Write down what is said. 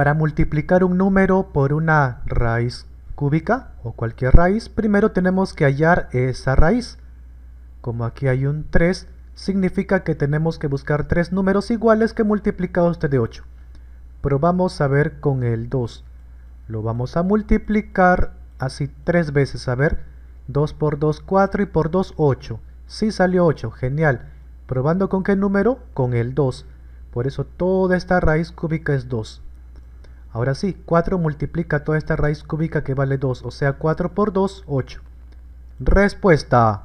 Para multiplicar un número por una raíz cúbica o cualquier raíz, primero tenemos que hallar esa raíz. Como aquí hay un 3, significa que tenemos que buscar tres números iguales que multiplicados de 8. Probamos a ver con el 2. Lo vamos a multiplicar así tres veces, a ver, 2 por 2, 4 y por 2, 8. Sí salió 8, genial. ¿Probando con qué número? Con el 2. Por eso toda esta raíz cúbica es 2. Ahora sí, 4 multiplica toda esta raíz cúbica que vale 2, o sea 4 por 2, 8. Respuesta.